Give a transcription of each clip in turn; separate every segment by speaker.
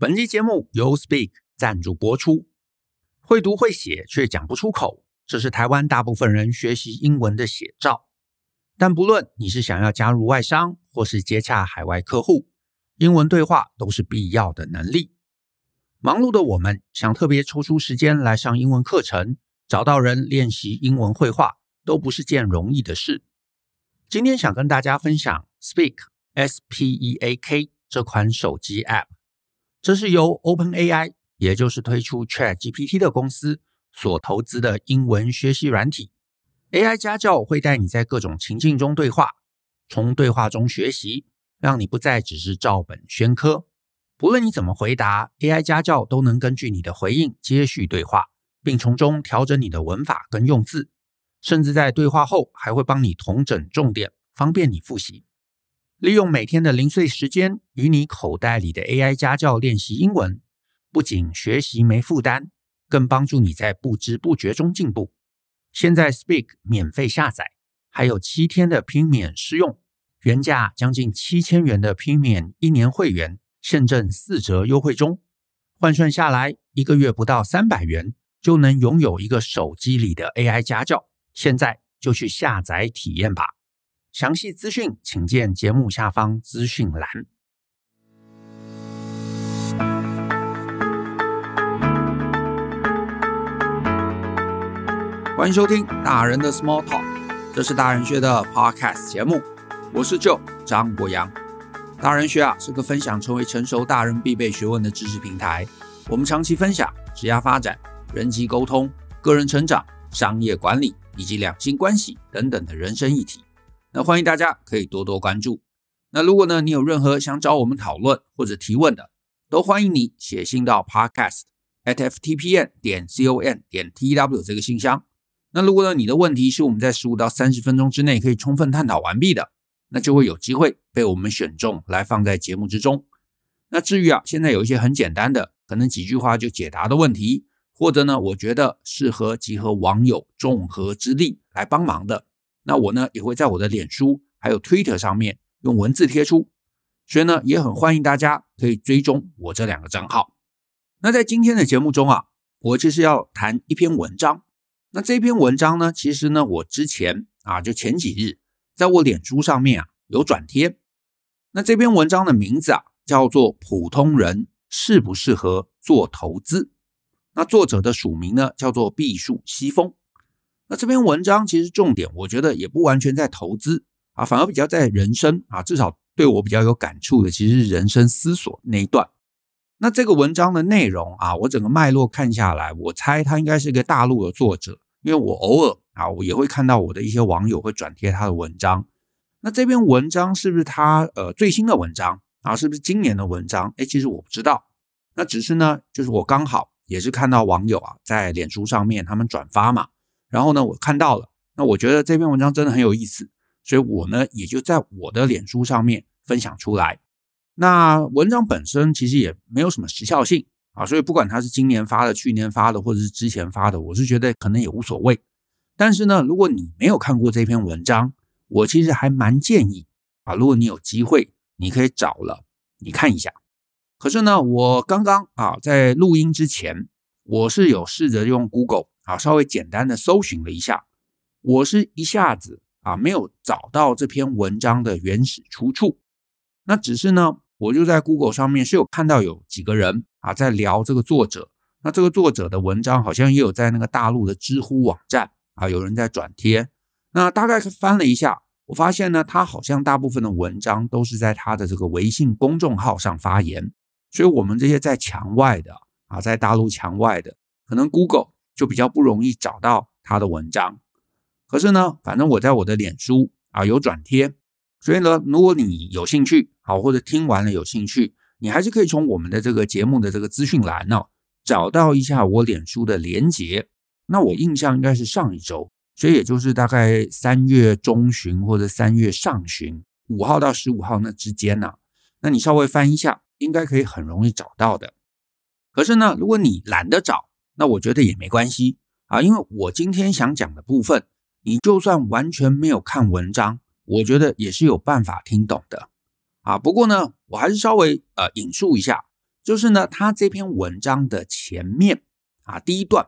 Speaker 1: 本期节目由 Speak 赞助播出。会读会写却讲不出口，这是台湾大部分人学习英文的写照。但不论你是想要加入外商，或是接洽海外客户，英文对话都是必要的能力。忙碌的我们，想特别抽出时间来上英文课程，找到人练习英文会话，都不是件容易的事。今天想跟大家分享 Speak S P E A K 这款手机 App。这是由 OpenAI，也就是推出 ChatGPT 的公司所投资的英文学习软体。AI 家教会带你在各种情境中对话，从对话中学习，让你不再只是照本宣科。不论你怎么回答，AI 家教都能根据你的回应接续对话，并从中调整你的文法跟用字，甚至在对话后还会帮你同整重点，方便你复习。利用每天的零碎时间，与你口袋里的 AI 家教练习英文，不仅学习没负担，更帮助你在不知不觉中进步。现在 Speak 免费下载，还有七天的拼免试用，原价将近七千元的拼免一年会员，现正四折优惠中。换算下来，一个月不到三百元就能拥有一个手机里的 AI 家教。现在就去下载体验吧。详细资讯请见节目下方资讯栏。欢迎收听《大人的 Small Talk》，这是大人学的 Podcast 节目。我是舅张国阳。大人学啊，是个分享成为成熟大人必备学问的知识平台。我们长期分享职业发展、人际沟通、个人成长、商业管理以及两性关系等等的人生议题。那欢迎大家可以多多关注。那如果呢，你有任何想找我们讨论或者提问的，都欢迎你写信到 podcast at ftpn 点 com 点 tw 这个信箱。那如果呢，你的问题是我们在十五到三十分钟之内可以充分探讨完毕的，那就会有机会被我们选中来放在节目之中。那至于啊，现在有一些很简单的，可能几句话就解答的问题，或者呢，我觉得适合集合网友众合之力来帮忙的。那我呢也会在我的脸书还有推特上面用文字贴出，所以呢也很欢迎大家可以追踪我这两个账号。那在今天的节目中啊，我就是要谈一篇文章。那这篇文章呢，其实呢我之前啊就前几日在我脸书上面啊有转贴。那这篇文章的名字啊叫做《普通人适不适合做投资》，那作者的署名呢叫做碧树西风。那这篇文章其实重点，我觉得也不完全在投资啊，反而比较在人生啊。至少对我比较有感触的，其实是人生思索那一段。那这个文章的内容啊，我整个脉络看下来，我猜他应该是一个大陆的作者，因为我偶尔啊，我也会看到我的一些网友会转贴他的文章。那这篇文章是不是他呃最新的文章啊？是不是今年的文章？哎，其实我不知道。那只是呢，就是我刚好也是看到网友啊在脸书上面他们转发嘛。然后呢，我看到了，那我觉得这篇文章真的很有意思，所以我呢也就在我的脸书上面分享出来。那文章本身其实也没有什么时效性啊，所以不管它是今年发的、去年发的，或者是之前发的，我是觉得可能也无所谓。但是呢，如果你没有看过这篇文章，我其实还蛮建议啊，如果你有机会，你可以找了你看一下。可是呢，我刚刚啊在录音之前，我是有试着用 Google。啊，稍微简单的搜寻了一下，我是一下子啊没有找到这篇文章的原始出处。那只是呢，我就在 Google 上面是有看到有几个人啊在聊这个作者。那这个作者的文章好像也有在那个大陆的知乎网站啊有人在转贴。那大概翻了一下，我发现呢，他好像大部分的文章都是在他的这个微信公众号上发言。所以，我们这些在墙外的啊，在大陆墙外的，可能 Google。就比较不容易找到他的文章，可是呢，反正我在我的脸书啊有转贴，所以呢，如果你有兴趣，好或者听完了有兴趣，你还是可以从我们的这个节目的这个资讯栏哦，找到一下我脸书的连接。那我印象应该是上一周，所以也就是大概三月中旬或者三月上旬五号到十五号那之间呐，那你稍微翻一下，应该可以很容易找到的。可是呢，如果你懒得找，那我觉得也没关系啊，因为我今天想讲的部分，你就算完全没有看文章，我觉得也是有办法听懂的啊。不过呢，我还是稍微呃引述一下，就是呢，他这篇文章的前面啊第一段，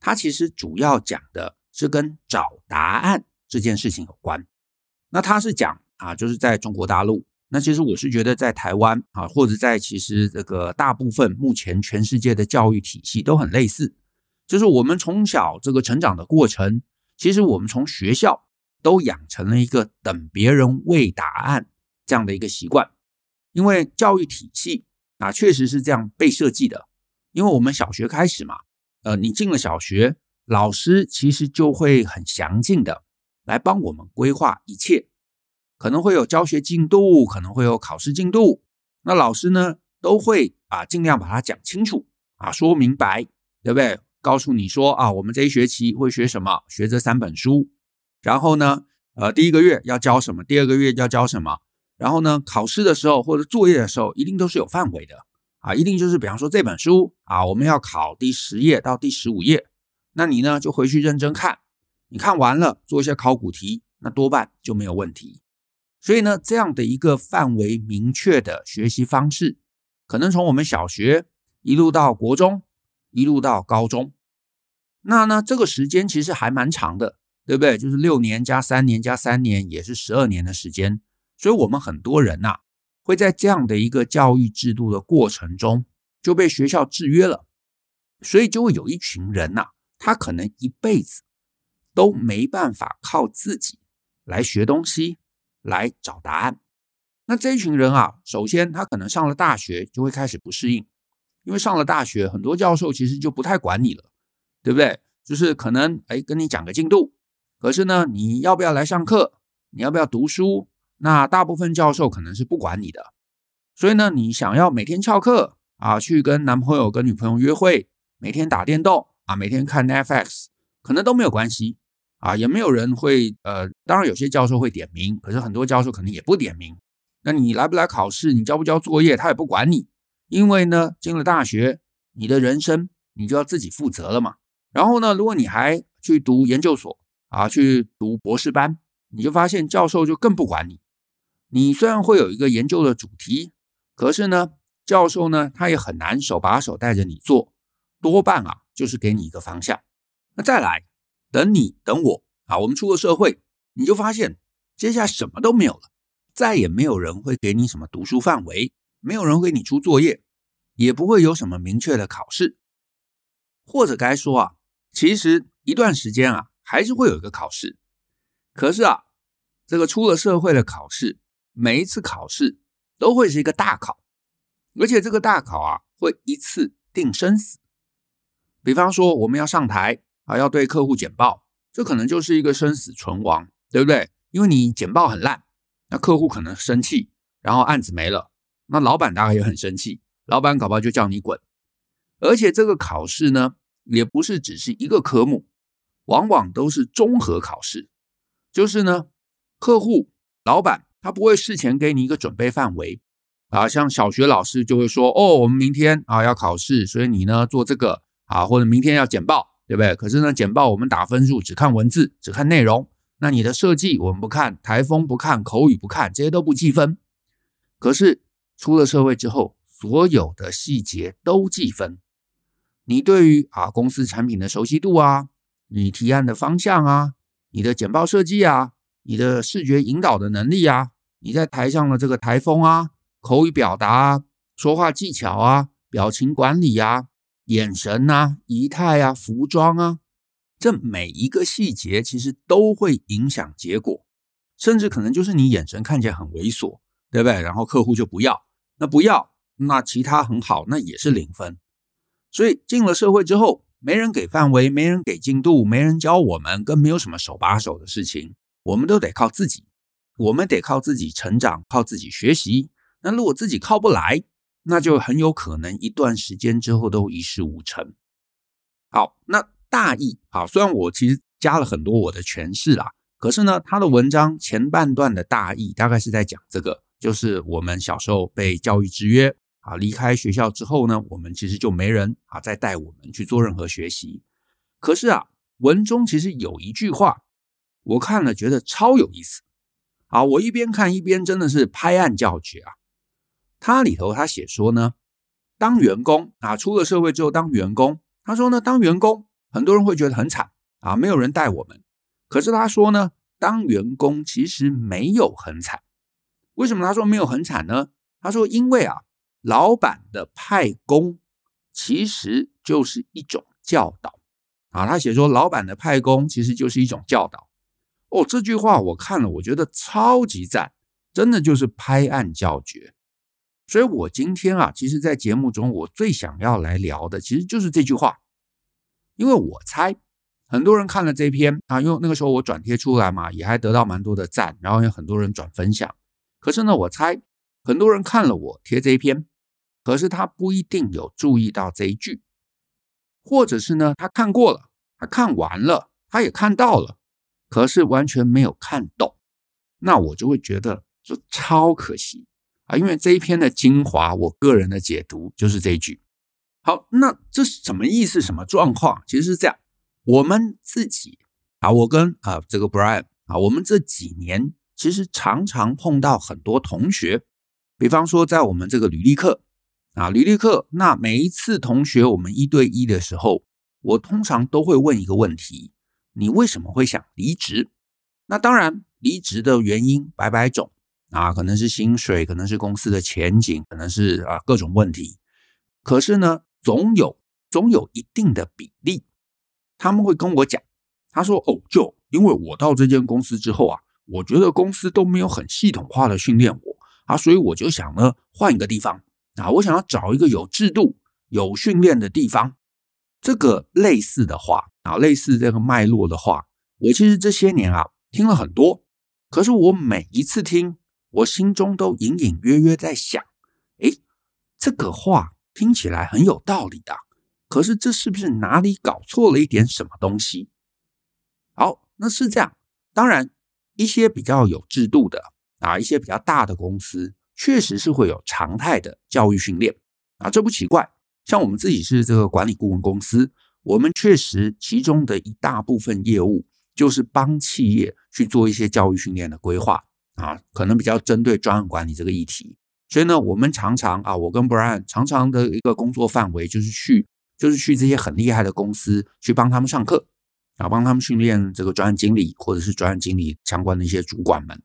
Speaker 1: 他其实主要讲的是跟找答案这件事情有关。那他是讲啊，就是在中国大陆。那其实我是觉得，在台湾啊，或者在其实这个大部分目前全世界的教育体系都很类似，就是我们从小这个成长的过程，其实我们从学校都养成了一个等别人喂答案这样的一个习惯，因为教育体系啊确实是这样被设计的，因为我们小学开始嘛，呃，你进了小学，老师其实就会很详尽的来帮我们规划一切。可能会有教学进度，可能会有考试进度。那老师呢，都会啊尽量把它讲清楚啊说明白，对不对？告诉你说啊，我们这一学期会学什么，学这三本书。然后呢，呃，第一个月要教什么，第二个月要教什么。然后呢，考试的时候或者作业的时候，一定都是有范围的啊，一定就是比方说这本书啊，我们要考第十页到第十五页。那你呢，就回去认真看。你看完了，做一些考古题，那多半就没有问题。所以呢，这样的一个范围明确的学习方式，可能从我们小学一路到国中，一路到高中，那呢，这个时间其实还蛮长的，对不对？就是六年加三年加三年，也是十二年的时间。所以，我们很多人呐，会在这样的一个教育制度的过程中就被学校制约了，所以就会有一群人呐，他可能一辈子都没办法靠自己来学东西。来找答案。那这一群人啊，首先他可能上了大学就会开始不适应，因为上了大学，很多教授其实就不太管你了，对不对？就是可能哎跟你讲个进度，可是呢，你要不要来上课？你要不要读书？那大部分教授可能是不管你的，所以呢，你想要每天翘课啊，去跟男朋友跟女朋友约会，每天打电动啊，每天看 Netflix，可能都没有关系。啊，也没有人会，呃，当然有些教授会点名，可是很多教授可能也不点名。那你来不来考试，你交不交作业，他也不管你，因为呢，进了大学，你的人生你就要自己负责了嘛。然后呢，如果你还去读研究所啊，去读博士班，你就发现教授就更不管你。你虽然会有一个研究的主题，可是呢，教授呢他也很难手把手带着你做，多半啊就是给你一个方向。那再来。等你，等我，啊，我们出了社会，你就发现接下来什么都没有了，再也没有人会给你什么读书范围，没有人给你出作业，也不会有什么明确的考试，或者该说啊，其实一段时间啊，还是会有一个考试，可是啊，这个出了社会的考试，每一次考试都会是一个大考，而且这个大考啊，会一次定生死，比方说我们要上台。啊，要对客户简报，这可能就是一个生死存亡，对不对？因为你简报很烂，那客户可能生气，然后案子没了，那老板大概也很生气，老板搞不好就叫你滚。而且这个考试呢，也不是只是一个科目，往往都是综合考试。就是呢，客户、老板他不会事前给你一个准备范围，啊，像小学老师就会说，哦，我们明天啊要考试，所以你呢做这个啊，或者明天要简报。对不对？可是呢，简报我们打分数只看文字，只看内容。那你的设计我们不看，台风不看，口语不看，这些都不计分。可是出了社会之后，所有的细节都计分。你对于啊公司产品的熟悉度啊，你提案的方向啊，你的简报设计啊，你的视觉引导的能力啊，你在台上的这个台风啊，口语表达啊，说话技巧啊，表情管理啊，眼神呐，仪态啊，服装啊，这每一个细节其实都会影响结果，甚至可能就是你眼神看起来很猥琐，对不对？然后客户就不要，那不要，那其他很好，那也是零分。所以进了社会之后，没人给范围，没人给进度，没人教我们，更没有什么手把手的事情，我们都得靠自己，我们得靠自己成长，靠自己学习。那如果自己靠不来，那就很有可能一段时间之后都一事无成。好，那大意啊，虽然我其实加了很多我的诠释啦，可是呢，他的文章前半段的大意大概是在讲这个，就是我们小时候被教育制约啊，离开学校之后呢，我们其实就没人啊再带我们去做任何学习。可是啊，文中其实有一句话，我看了觉得超有意思啊，我一边看一边真的是拍案叫绝啊。他里头他写说呢，当员工啊，出了社会之后当员工，他说呢，当员工很多人会觉得很惨啊，没有人带我们。可是他说呢，当员工其实没有很惨。为什么他说没有很惨呢？他说因为啊，老板的派工其实就是一种教导啊。他写说，老板的派工其实就是一种教导。哦，这句话我看了，我觉得超级赞，真的就是拍案叫绝。所以我今天啊，其实，在节目中，我最想要来聊的，其实就是这句话。因为我猜，很多人看了这篇啊，因为那个时候我转贴出来嘛，也还得到蛮多的赞，然后有很多人转分享。可是呢，我猜，很多人看了我贴这一篇，可是他不一定有注意到这一句，或者是呢，他看过了，他看完了，他也看到了，可是完全没有看懂。那我就会觉得，这超可惜。啊，因为这一篇的精华，我个人的解读就是这一句。好，那这是什么意思？什么状况？其实是这样，我们自己啊，我跟啊这个 Brian 啊，我们这几年其实常常碰到很多同学，比方说在我们这个履历课啊，履历课那每一次同学我们一对一的时候，我通常都会问一个问题：你为什么会想离职？那当然，离职的原因百百种。啊，可能是薪水，可能是公司的前景，可能是啊各种问题。可是呢，总有总有一定的比例，他们会跟我讲。他说：“哦，就因为我到这间公司之后啊，我觉得公司都没有很系统化的训练我啊，所以我就想呢，换一个地方啊，我想要找一个有制度、有训练的地方。”这个类似的话啊，类似这个脉络的话，我其实这些年啊听了很多，可是我每一次听。我心中都隐隐约约在想，哎，这个话听起来很有道理的，可是这是不是哪里搞错了一点什么东西？好，那是这样。当然，一些比较有制度的，啊，一些比较大的公司，确实是会有常态的教育训练啊，这不奇怪。像我们自己是这个管理顾问公司，我们确实其中的一大部分业务就是帮企业去做一些教育训练的规划。啊，可能比较针对专案管理这个议题，所以呢，我们常常啊，我跟 Brian 常常的一个工作范围就是去，就是去这些很厉害的公司去帮他们上课，啊，帮他们训练这个专案经理或者是专案经理相关的一些主管们。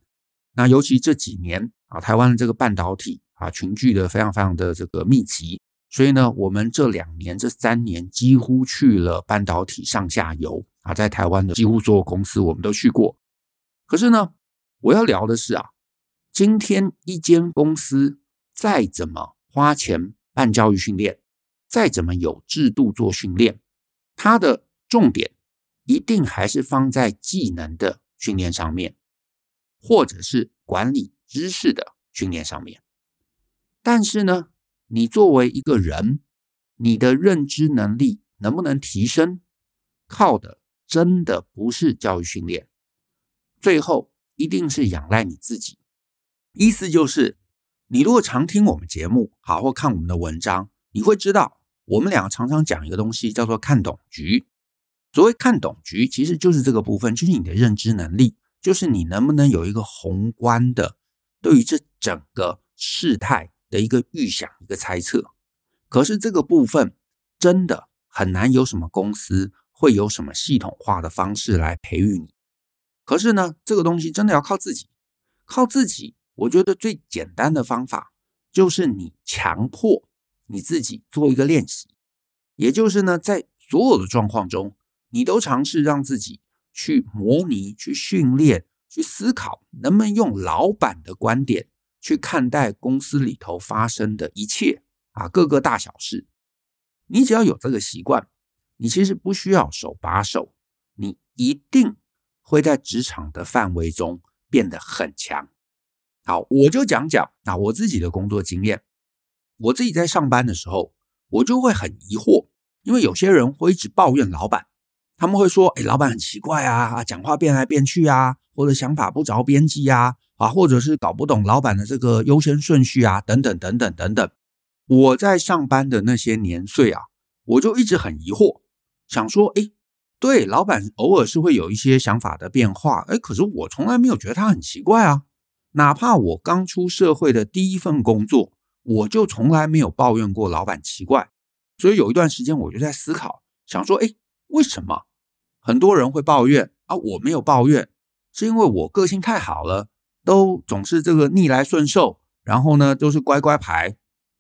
Speaker 1: 那尤其这几年啊，台湾的这个半导体啊，群聚的非常非常的这个密集，所以呢，我们这两年这三年几乎去了半导体上下游啊，在台湾的几乎所有公司我们都去过，可是呢？我要聊的是啊，今天一间公司再怎么花钱办教育训练，再怎么有制度做训练，它的重点一定还是放在技能的训练上面，或者是管理知识的训练上面。但是呢，你作为一个人，你的认知能力能不能提升，靠的真的不是教育训练，最后。一定是仰赖你自己，意思就是，你如果常听我们节目，好，或看我们的文章，你会知道，我们两个常常讲一个东西，叫做看懂局。所谓看懂局，其实就是这个部分，就是你的认知能力，就是你能不能有一个宏观的对于这整个事态的一个预想、一个猜测。可是这个部分真的很难，有什么公司会有什么系统化的方式来培育你？可是呢，这个东西真的要靠自己，靠自己。我觉得最简单的方法就是你强迫你自己做一个练习，也就是呢，在所有的状况中，你都尝试让自己去模拟、去训练、去思考，能不能用老板的观点去看待公司里头发生的一切啊，各个大小事。你只要有这个习惯，你其实不需要手把手，你一定。会在职场的范围中变得很强。好，我就讲讲啊，我自己的工作经验。我自己在上班的时候，我就会很疑惑，因为有些人会一直抱怨老板，他们会说：“哎，老板很奇怪啊，啊，讲话变来变去啊，或者想法不着边际啊，啊，或者是搞不懂老板的这个优先顺序啊，等等等等等等。”我在上班的那些年岁啊，我就一直很疑惑，想说：“哎。”对，老板偶尔是会有一些想法的变化，哎，可是我从来没有觉得他很奇怪啊。哪怕我刚出社会的第一份工作，我就从来没有抱怨过老板奇怪。所以有一段时间我就在思考，想说，哎，为什么很多人会抱怨啊？我没有抱怨，是因为我个性太好了，都总是这个逆来顺受，然后呢都是乖乖牌。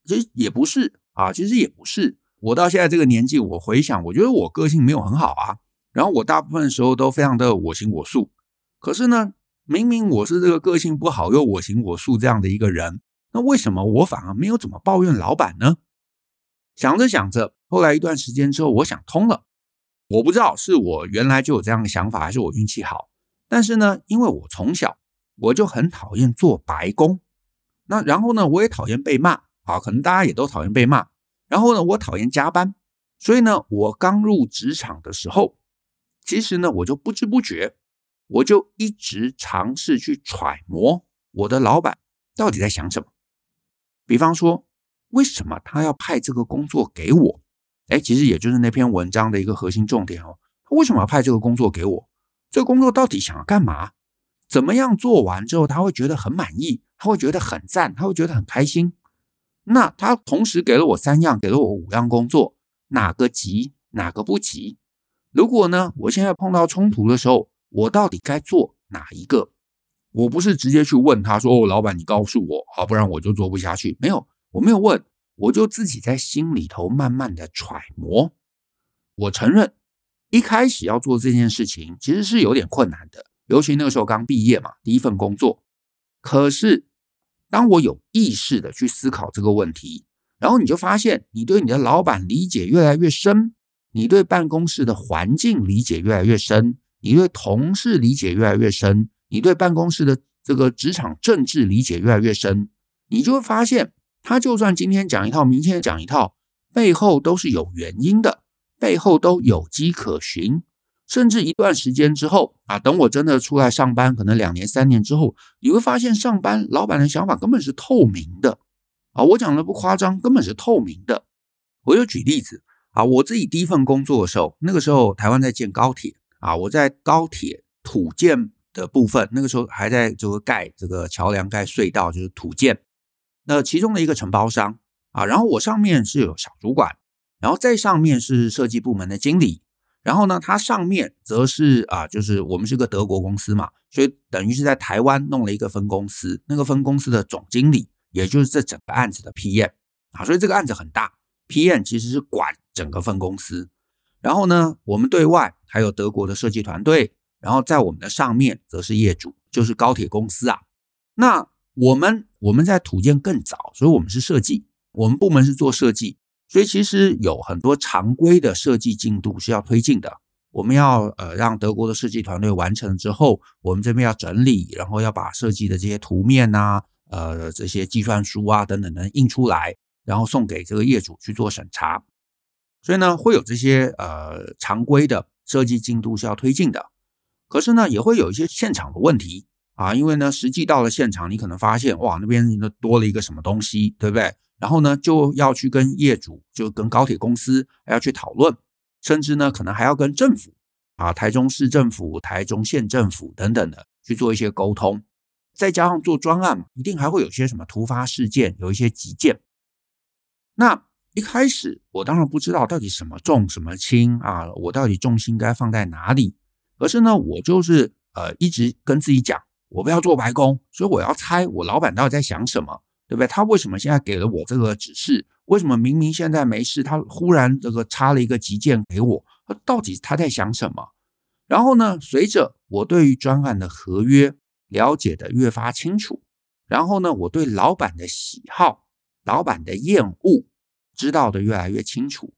Speaker 1: 其实也不是啊，其实也不是。我到现在这个年纪，我回想，我觉得我个性没有很好啊。然后我大部分时候都非常的我行我素，可是呢，明明我是这个个性不好又我行我素这样的一个人，那为什么我反而没有怎么抱怨老板呢？想着想着，后来一段时间之后，我想通了。我不知道是我原来就有这样的想法，还是我运气好。但是呢，因为我从小我就很讨厌做白工，那然后呢，我也讨厌被骂啊，可能大家也都讨厌被骂。然后呢，我讨厌加班，所以呢，我刚入职场的时候。其实呢，我就不知不觉，我就一直尝试去揣摩我的老板到底在想什么。比方说，为什么他要派这个工作给我？哎，其实也就是那篇文章的一个核心重点哦。他为什么要派这个工作给我？这个工作到底想要干嘛？怎么样做完之后他会觉得很满意？他会觉得很赞？他会觉得很开心？那他同时给了我三样，给了我五样工作，哪个急？哪个不急？如果呢？我现在碰到冲突的时候，我到底该做哪一个？我不是直接去问他说：“哦，老板，你告诉我，好，不然我就做不下去。”没有，我没有问，我就自己在心里头慢慢的揣摩。我承认，一开始要做这件事情其实是有点困难的，尤其那个时候刚毕业嘛，第一份工作。可是，当我有意识的去思考这个问题，然后你就发现，你对你的老板理解越来越深。你对办公室的环境理解越来越深，你对同事理解越来越深，你对办公室的这个职场政治理解越来越深，你就会发现，他就算今天讲一套，明天讲一套，背后都是有原因的，背后都有迹可循。甚至一段时间之后啊，等我真的出来上班，可能两年三年之后，你会发现，上班老板的想法根本是透明的啊！我讲的不夸张，根本是透明的。我就举例子。啊，我自己第一份工作的时候，那个时候台湾在建高铁啊，我在高铁土建的部分，那个时候还在就是盖这个桥梁、盖隧道，就是土建。那其中的一个承包商啊，然后我上面是有小主管，然后再上面是设计部门的经理，然后呢，他上面则是啊，就是我们是个德国公司嘛，所以等于是在台湾弄了一个分公司，那个分公司的总经理，也就是这整个案子的 PM 啊，所以这个案子很大，PM 其实是管。整个分公司，然后呢，我们对外还有德国的设计团队，然后在我们的上面则是业主，就是高铁公司啊。那我们我们在土建更早，所以我们是设计，我们部门是做设计，所以其实有很多常规的设计进度是要推进的。我们要呃让德国的设计团队完成之后，我们这边要整理，然后要把设计的这些图面啊、呃这些计算书啊等等能印出来，然后送给这个业主去做审查。所以呢，会有这些呃常规的设计进度是要推进的，可是呢，也会有一些现场的问题啊，因为呢，实际到了现场，你可能发现哇，那边多了一个什么东西，对不对？然后呢，就要去跟业主，就跟高铁公司还要去讨论，甚至呢，可能还要跟政府啊，台中市政府、台中县政府等等的去做一些沟通，再加上做专案一定还会有些什么突发事件，有一些急件，那。一开始我当然不知道到底什么重什么轻啊，我到底重心该放在哪里？可是呢，我就是呃一直跟自己讲，我不要做白工，所以我要猜我老板到底在想什么，对不对？他为什么现在给了我这个指示？为什么明明现在没事，他忽然这个插了一个急件给我？到底他在想什么？然后呢，随着我对于专案的合约了解的越发清楚，然后呢，我对老板的喜好、老板的厌恶。知道的越来越清楚，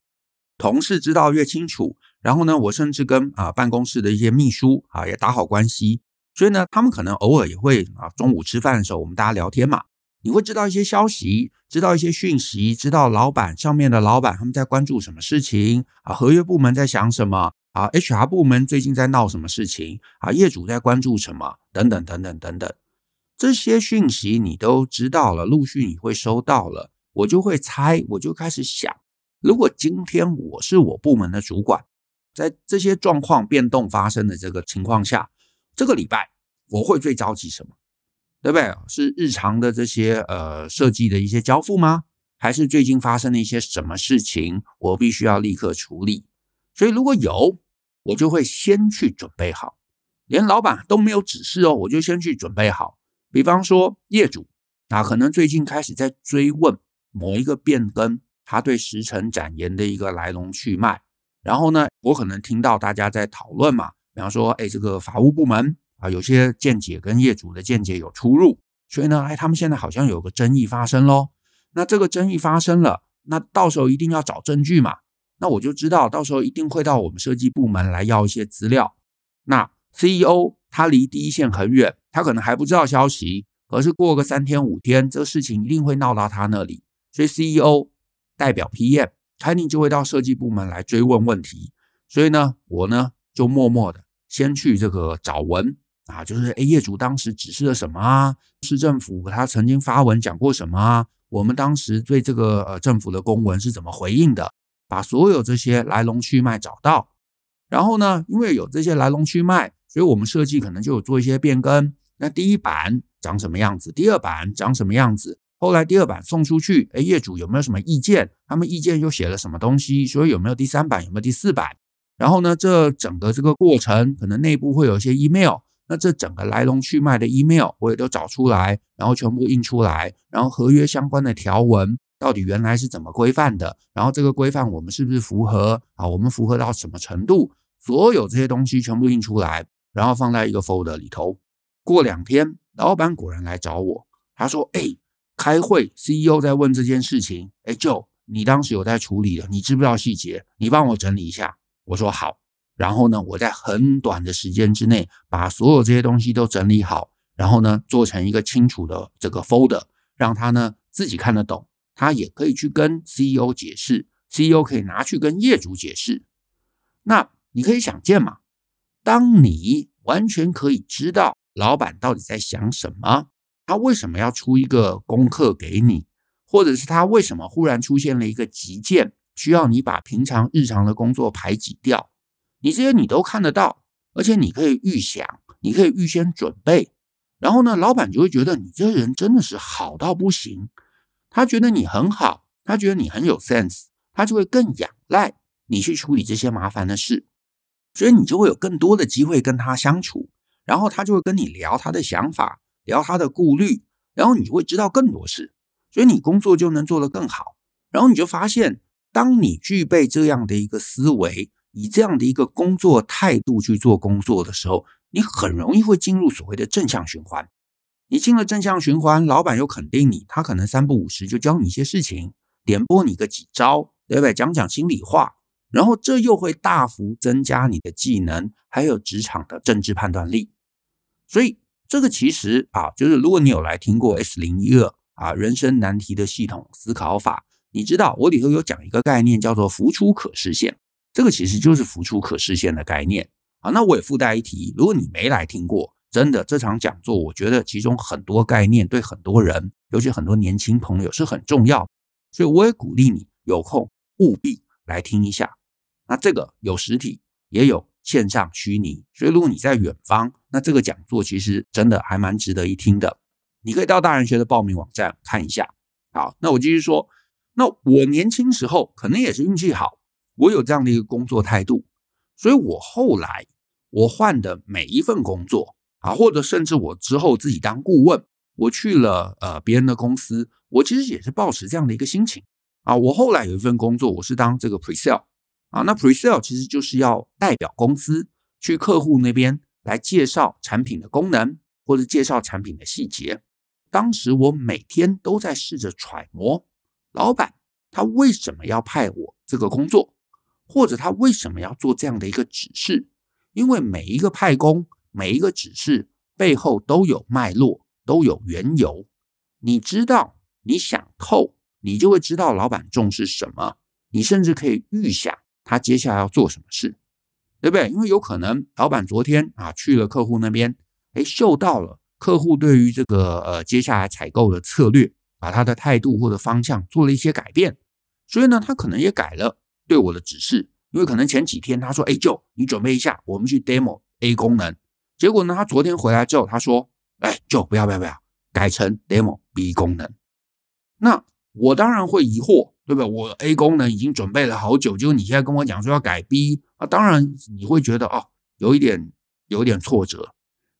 Speaker 1: 同事知道越清楚，然后呢，我甚至跟啊办公室的一些秘书啊也打好关系，所以呢，他们可能偶尔也会啊中午吃饭的时候，我们大家聊天嘛，你会知道一些消息，知道一些讯息，知道老板上面的老板他们在关注什么事情啊，合约部门在想什么啊，HR 部门最近在闹什么事情啊，业主在关注什么等等等等等等，这些讯息你都知道了，陆续你会收到了。我就会猜，我就开始想，如果今天我是我部门的主管，在这些状况变动发生的这个情况下，这个礼拜我会最着急什么？对不对？是日常的这些呃设计的一些交付吗？还是最近发生了一些什么事情，我必须要立刻处理？所以如果有，我就会先去准备好，连老板都没有指示哦，我就先去准备好。比方说业主啊，可能最近开始在追问。某一个变更，他对时辰展言的一个来龙去脉，然后呢，我可能听到大家在讨论嘛，比方说，哎，这个法务部门啊，有些见解跟业主的见解有出入，所以呢，哎，他们现在好像有个争议发生喽。那这个争议发生了，那到时候一定要找证据嘛。那我就知道，到时候一定会到我们设计部门来要一些资料。那 CEO 他离第一线很远，他可能还不知道消息，可是过个三天五天，这事情一定会闹到他那里。所以 CEO 代表 PM，肯定就会到设计部门来追问问题。所以呢，我呢就默默的先去这个找文啊，就是诶业主当时指示了什么啊，市政府他曾经发文讲过什么啊，我们当时对这个呃政府的公文是怎么回应的，把所有这些来龙去脉找到。然后呢，因为有这些来龙去脉，所以我们设计可能就做一些变更。那第一版长什么样子，第二版长什么样子？后来第二版送出去，哎，业主有没有什么意见？他们意见又写了什么东西？所以有没有第三版？有没有第四版？然后呢，这整个这个过程可能内部会有一些 email，那这整个来龙去脉的 email 我也都找出来，然后全部印出来，然后合约相关的条文到底原来是怎么规范的？然后这个规范我们是不是符合啊？我们符合到什么程度？所有这些东西全部印出来，然后放在一个 folder 里头。过两天，老板果然来找我，他说：“哎。”开会，CEO 在问这件事情。哎，Joe，你当时有在处理的，你知不知道细节？你帮我整理一下。我说好。然后呢，我在很短的时间之内把所有这些东西都整理好，然后呢，做成一个清楚的这个 folder，让他呢自己看得懂。他也可以去跟 CEO 解释，CEO 可以拿去跟业主解释。那你可以想见嘛，当你完全可以知道老板到底在想什么。他为什么要出一个功课给你，或者是他为什么忽然出现了一个急件，需要你把平常日常的工作排挤掉？你这些你都看得到，而且你可以预想，你可以预先准备。然后呢，老板就会觉得你这个人真的是好到不行，他觉得你很好，他觉得你很有 sense，他就会更仰赖你去处理这些麻烦的事，所以你就会有更多的机会跟他相处，然后他就会跟你聊他的想法。聊他的顾虑，然后你会知道更多事，所以你工作就能做得更好。然后你就发现，当你具备这样的一个思维，以这样的一个工作态度去做工作的时候，你很容易会进入所谓的正向循环。你进了正向循环，老板又肯定你，他可能三不五时就教你一些事情，点拨你个几招，对不对？讲讲心里话，然后这又会大幅增加你的技能，还有职场的政治判断力。所以。这个其实啊，就是如果你有来听过 S 零一二啊人生难题的系统思考法，你知道我里头有讲一个概念叫做“浮出可视线”，这个其实就是“浮出可视线”的概念啊。那我也附带一提，如果你没来听过，真的这场讲座，我觉得其中很多概念对很多人，尤其很多年轻朋友是很重要，所以我也鼓励你有空务必来听一下。那这个有实体也有。线上虚拟，所以如果你在远方，那这个讲座其实真的还蛮值得一听的。你可以到大人学的报名网站看一下好，那我继续说，那我年轻时候可能也是运气好，我有这样的一个工作态度，所以我后来我换的每一份工作啊，或者甚至我之后自己当顾问，我去了呃别人的公司，我其实也是保持这样的一个心情啊。我后来有一份工作，我是当这个 presale。啊，那 pre-sale 其实就是要代表公司去客户那边来介绍产品的功能，或者介绍产品的细节。当时我每天都在试着揣摩，老板他为什么要派我这个工作，或者他为什么要做这样的一个指示？因为每一个派工、每一个指示背后都有脉络，都有缘由。你知道，你想透，你就会知道老板重视什么，你甚至可以预想。他接下来要做什么事，对不对？因为有可能老板昨天啊去了客户那边，哎，嗅到了客户对于这个呃接下来采购的策略，把他的态度或者方向做了一些改变，所以呢，他可能也改了对我的指示。因为可能前几天他说，哎，舅，你准备一下，我们去 demo A 功能。结果呢，他昨天回来之后，他说，哎，舅，不要不要不要，改成 demo B 功能。那我当然会疑惑，对不对？我 A 功能已经准备了好久，就你现在跟我讲说要改 B 啊，当然你会觉得哦，有一点，有一点挫折。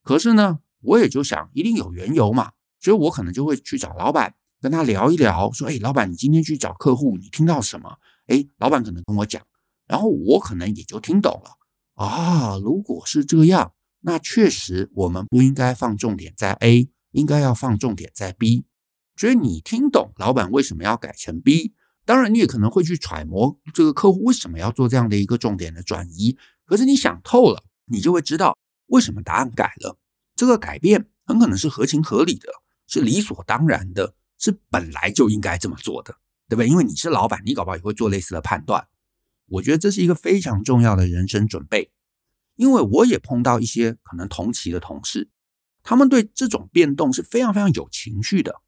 Speaker 1: 可是呢，我也就想，一定有缘由嘛，所以我可能就会去找老板，跟他聊一聊，说，哎，老板，你今天去找客户，你听到什么？哎，老板可能跟我讲，然后我可能也就听懂了。啊，如果是这样，那确实我们不应该放重点在 A，应该要放重点在 B。所以你听懂老板为什么要改成 B？当然，你也可能会去揣摩这个客户为什么要做这样的一个重点的转移。可是你想透了，你就会知道为什么答案改了。这个改变很可能是合情合理的，是理所当然的，是本来就应该这么做的，对不对？因为你是老板，你搞不好也会做类似的判断。我觉得这是一个非常重要的人生准备，因为我也碰到一些可能同期的同事，他们对这种变动是非常非常有情绪的。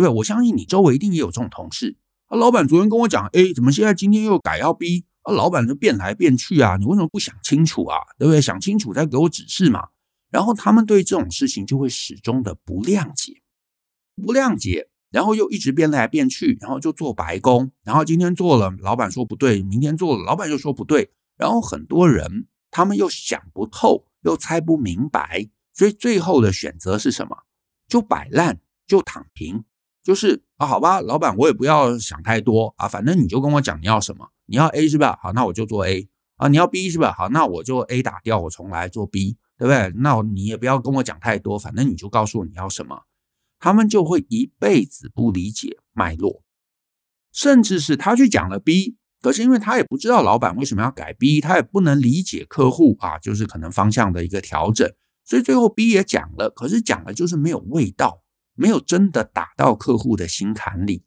Speaker 1: 对，我相信你周围一定也有这种同事。啊，老板昨天跟我讲，哎，怎么现在今天又改要 B 啊？老板就变来变去啊，你为什么不想清楚啊？对不对？想清楚再给我指示嘛。然后他们对这种事情就会始终的不谅解，不谅解，然后又一直变来变去，然后就做白工。然后今天做了，老板说不对；，明天做了，老板又说不对。然后很多人他们又想不透，又猜不明白，所以最后的选择是什么？就摆烂，就躺平。就是啊，好吧，老板，我也不要想太多啊，反正你就跟我讲你要什么，你要 A 是吧？好，那我就做 A 啊。你要 B 是吧？好，那我就 A 打掉，我重来做 B，对不对？那你也不要跟我讲太多，反正你就告诉我你要什么。他们就会一辈子不理解脉络，甚至是他去讲了 B，可是因为他也不知道老板为什么要改 B，他也不能理解客户啊，就是可能方向的一个调整，所以最后 B 也讲了，可是讲了就是没有味道。没有真的打到客户的心坎里，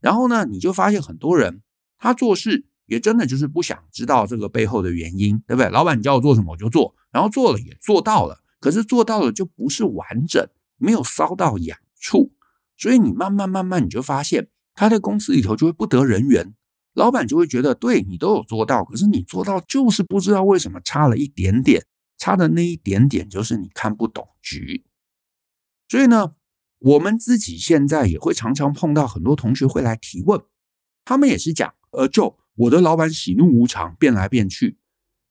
Speaker 1: 然后呢，你就发现很多人他做事也真的就是不想知道这个背后的原因，对不对？老板叫我做什么我就做，然后做了也做到了，可是做到了就不是完整，没有烧到痒处，所以你慢慢慢慢你就发现他在公司里头就会不得人缘，老板就会觉得对你都有做到，可是你做到就是不知道为什么差了一点点，差的那一点点就是你看不懂局，所以呢。我们自己现在也会常常碰到很多同学会来提问，他们也是讲，呃，就我的老板喜怒无常，变来变去，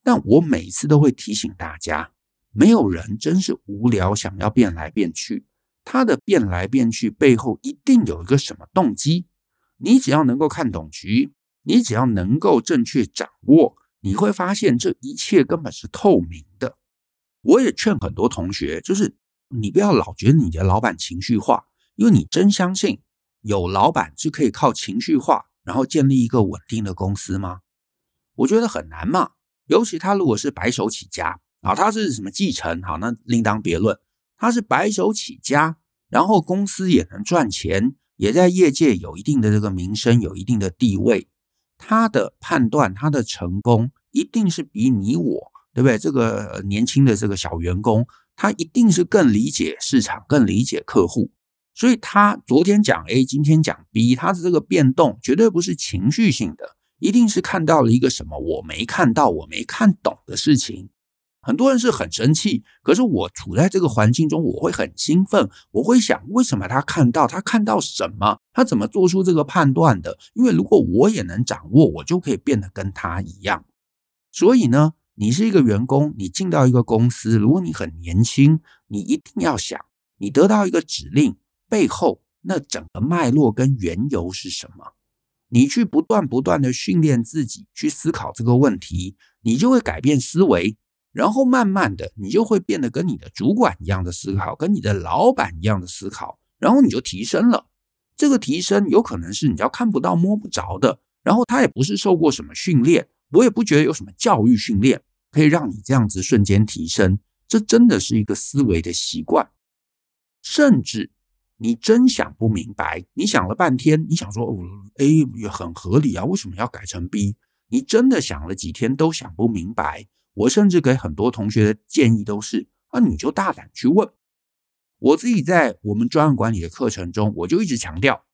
Speaker 1: 但我每次都会提醒大家，没有人真是无聊想要变来变去，他的变来变去背后一定有一个什么动机，你只要能够看懂局，你只要能够正确掌握，你会发现这一切根本是透明的。我也劝很多同学，就是。你不要老觉得你的老板情绪化，因为你真相信有老板是可以靠情绪化，然后建立一个稳定的公司吗？我觉得很难嘛。尤其他如果是白手起家，啊，他是什么继承，好那另当别论。他是白手起家，然后公司也能赚钱，也在业界有一定的这个名声，有一定的地位。他的判断，他的成功，一定是比你我对不对？这个年轻的这个小员工。他一定是更理解市场，更理解客户，所以他昨天讲 A，今天讲 B，他的这个变动绝对不是情绪性的，一定是看到了一个什么我没看到、我没看懂的事情。很多人是很生气，可是我处在这个环境中，我会很兴奋，我会想为什么他看到，他看到什么，他怎么做出这个判断的？因为如果我也能掌握，我就可以变得跟他一样。所以呢？你是一个员工，你进到一个公司，如果你很年轻，你一定要想，你得到一个指令背后那整个脉络跟缘由是什么？你去不断不断的训练自己，去思考这个问题，你就会改变思维，然后慢慢的，你就会变得跟你的主管一样的思考，跟你的老板一样的思考，然后你就提升了。这个提升有可能是你要看不到摸不着的，然后他也不是受过什么训练。我也不觉得有什么教育训练可以让你这样子瞬间提升，这真的是一个思维的习惯。甚至你真想不明白，你想了半天，你想说哦 A 很合理啊，为什么要改成 B？你真的想了几天都想不明白。我甚至给很多同学的建议都是：那你就大胆去问。我自己在我们专案管理的课程中，我就一直强调。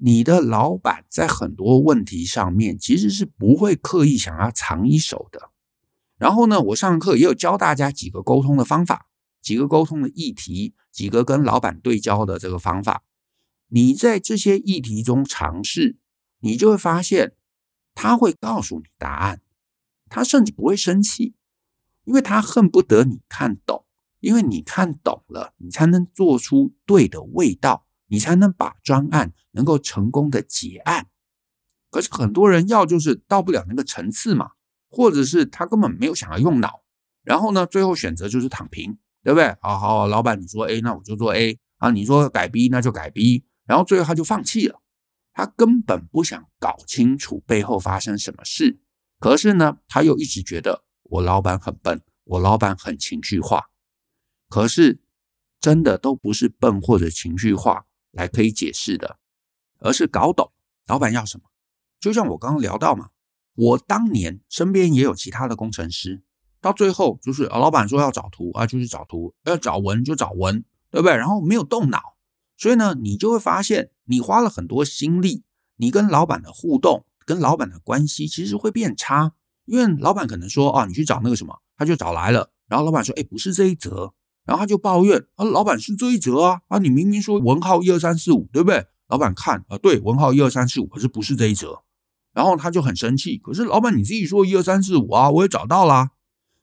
Speaker 1: 你的老板在很多问题上面其实是不会刻意想要藏一手的。然后呢，我上课也有教大家几个沟通的方法，几个沟通的议题，几个跟老板对焦的这个方法。你在这些议题中尝试，你就会发现他会告诉你答案，他甚至不会生气，因为他恨不得你看懂，因为你看懂了，你才能做出对的味道。你才能把专案能够成功的结案，可是很多人要就是到不了那个层次嘛，或者是他根本没有想要用脑，然后呢，最后选择就是躺平，对不对？好好，老板你说 A，那我就做 A 啊，你说改 B，那就改 B，然后最后他就放弃了，他根本不想搞清楚背后发生什么事，可是呢，他又一直觉得我老板很笨，我老板很情绪化，可是真的都不是笨或者情绪化。来可以解释的，而是搞懂老板要什么。就像我刚刚聊到嘛，我当年身边也有其他的工程师，到最后就是老板说要找图啊，就是找图；要找文就找文，对不对？然后没有动脑，所以呢，你就会发现你花了很多心力，你跟老板的互动、跟老板的关系其实会变差，因为老板可能说啊，你去找那个什么，他就找来了，然后老板说，哎，不是这一则。然后他就抱怨啊，老板是这一折啊啊！你明明说文号一二三四五，对不对？老板看啊，对，文号一二三四五，可是不是这一折。然后他就很生气。可是老板你自己说一二三四五啊，我也找到啦。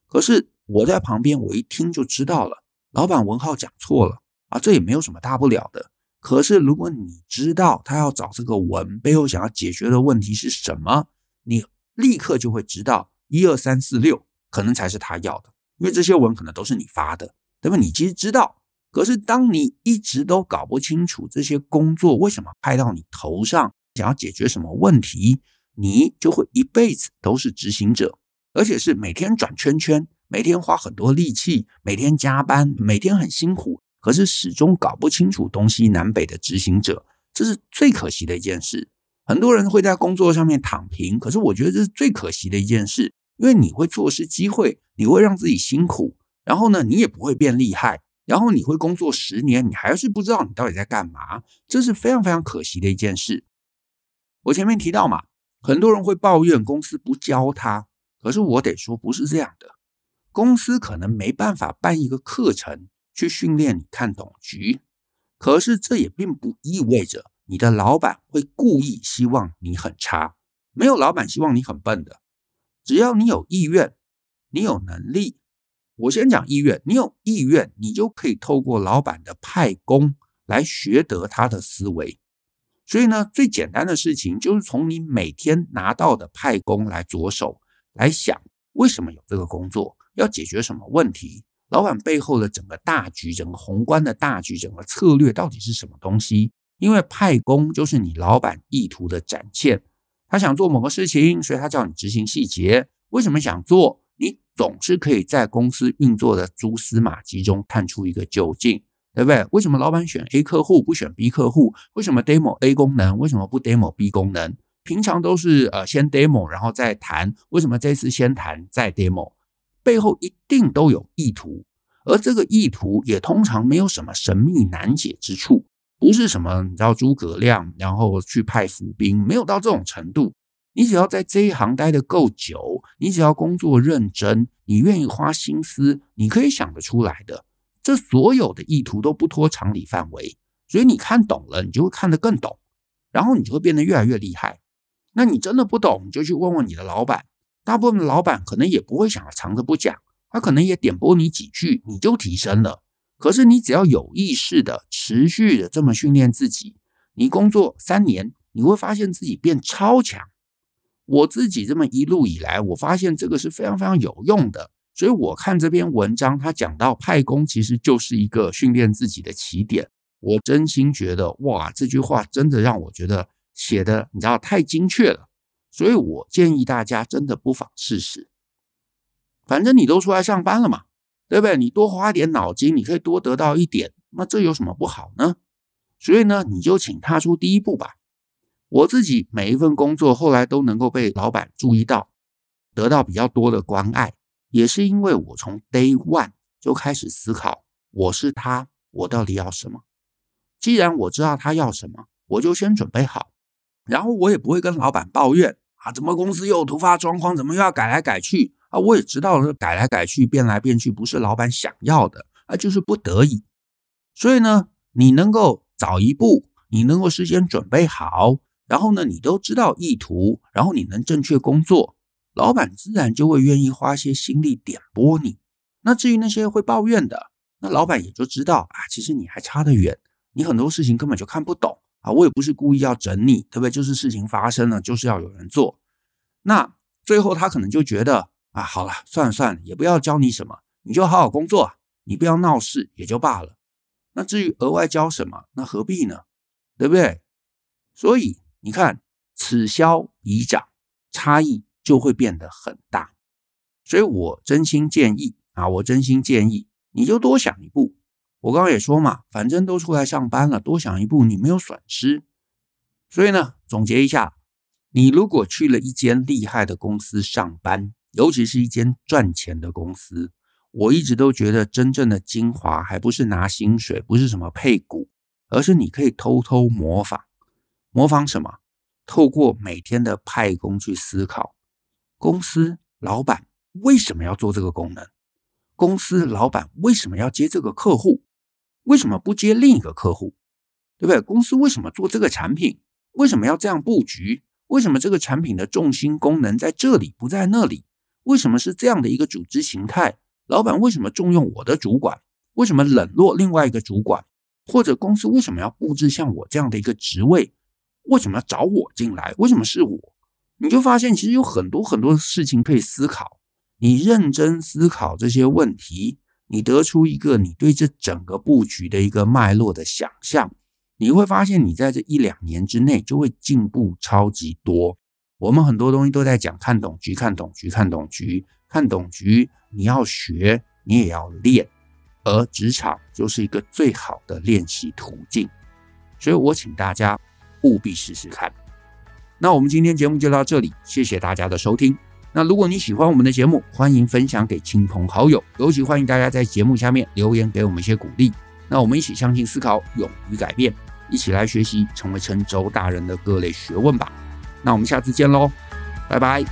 Speaker 1: 可是我在旁边，我一听就知道了，老板文号讲错了啊，这也没有什么大不了的。可是如果你知道他要找这个文背后想要解决的问题是什么，你立刻就会知道一二三四六可能才是他要的，因为这些文可能都是你发的。那么你其实知道，可是当你一直都搞不清楚这些工作为什么派到你头上，想要解决什么问题，你就会一辈子都是执行者，而且是每天转圈圈，每天花很多力气，每天加班，每天很辛苦，可是始终搞不清楚东西南北的执行者，这是最可惜的一件事。很多人会在工作上面躺平，可是我觉得这是最可惜的一件事，因为你会错失机会，你会让自己辛苦。然后呢，你也不会变厉害。然后你会工作十年，你还是不知道你到底在干嘛，这是非常非常可惜的一件事。我前面提到嘛，很多人会抱怨公司不教他，可是我得说，不是这样的。公司可能没办法办一个课程去训练你看懂局，可是这也并不意味着你的老板会故意希望你很差。没有老板希望你很笨的，只要你有意愿，你有能力。我先讲意愿，你有意愿，你就可以透过老板的派工来学得他的思维。所以呢，最简单的事情就是从你每天拿到的派工来着手，来想为什么有这个工作，要解决什么问题，老板背后的整个大局，整个宏观的大局，整个策略到底是什么东西？因为派工就是你老板意图的展现，他想做某个事情，所以他叫你执行细节。为什么想做？你总是可以在公司运作的蛛丝马迹中探出一个究竟，对不对？为什么老板选 A 客户不选 B 客户？为什么 demo A 功能为什么不 demo B 功能？平常都是呃先 demo 然后再谈，为什么这次先谈再 demo？背后一定都有意图，而这个意图也通常没有什么神秘难解之处，不是什么你知道诸葛亮然后去派伏兵，没有到这种程度。你只要在这一行待得够久，你只要工作认真，你愿意花心思，你可以想得出来的。这所有的意图都不脱常理范围，所以你看懂了，你就会看得更懂，然后你就会变得越来越厉害。那你真的不懂，你就去问问你的老板。大部分的老板可能也不会想要藏着不讲，他可能也点拨你几句，你就提升了。可是你只要有意识的持续的这么训练自己，你工作三年，你会发现自己变超强。我自己这么一路以来，我发现这个是非常非常有用的。所以我看这篇文章，他讲到派工其实就是一个训练自己的起点。我真心觉得，哇，这句话真的让我觉得写的，你知道太精确了。所以我建议大家真的不妨试试，反正你都出来上班了嘛，对不对？你多花点脑筋，你可以多得到一点，那这有什么不好呢？所以呢，你就请踏出第一步吧。我自己每一份工作后来都能够被老板注意到，得到比较多的关爱，也是因为我从 day one 就开始思考，我是他，我到底要什么？既然我知道他要什么，我就先准备好，然后我也不会跟老板抱怨啊，怎么公司又突发状况，怎么又要改来改去啊？我也知道改来改去、变来变去不是老板想要的啊，就是不得已。所以呢，你能够早一步，你能够事先准备好。然后呢，你都知道意图，然后你能正确工作，老板自然就会愿意花些心力点拨你。那至于那些会抱怨的，那老板也就知道啊，其实你还差得远，你很多事情根本就看不懂啊。我也不是故意要整你，特别就是事情发生了，就是要有人做。那最后他可能就觉得啊，好了，算了算了，也不要教你什么，你就好好工作，你不要闹事也就罢了。那至于额外教什么，那何必呢？对不对？所以。你看，此消彼长，差异就会变得很大。所以我真心建议啊，我真心建议，你就多想一步。我刚刚也说嘛，反正都出来上班了，多想一步，你没有损失。所以呢，总结一下，你如果去了一间厉害的公司上班，尤其是一间赚钱的公司，我一直都觉得真正的精华还不是拿薪水，不是什么配股，而是你可以偷偷模仿。模仿什么？透过每天的派工去思考，公司老板为什么要做这个功能？公司老板为什么要接这个客户？为什么不接另一个客户？对不对？公司为什么做这个产品？为什么要这样布局？为什么这个产品的重心功能在这里不在那里？为什么是这样的一个组织形态？老板为什么重用我的主管？为什么冷落另外一个主管？或者公司为什么要布置像我这样的一个职位？为什么要找我进来？为什么是我？你就发现其实有很多很多事情可以思考。你认真思考这些问题，你得出一个你对这整个布局的一个脉络的想象，你会发现你在这一两年之内就会进步超级多。我们很多东西都在讲看懂局、看懂局、看懂局、看懂局。你要学，你也要练，而职场就是一个最好的练习途径。所以我请大家。务必试试看。那我们今天节目就到这里，谢谢大家的收听。那如果你喜欢我们的节目，欢迎分享给亲朋好友，尤其欢迎大家在节目下面留言给我们一些鼓励。那我们一起相信、思考、勇于改变，一起来学习成为成熟大人的各类学问吧。那我们下次见喽，拜拜。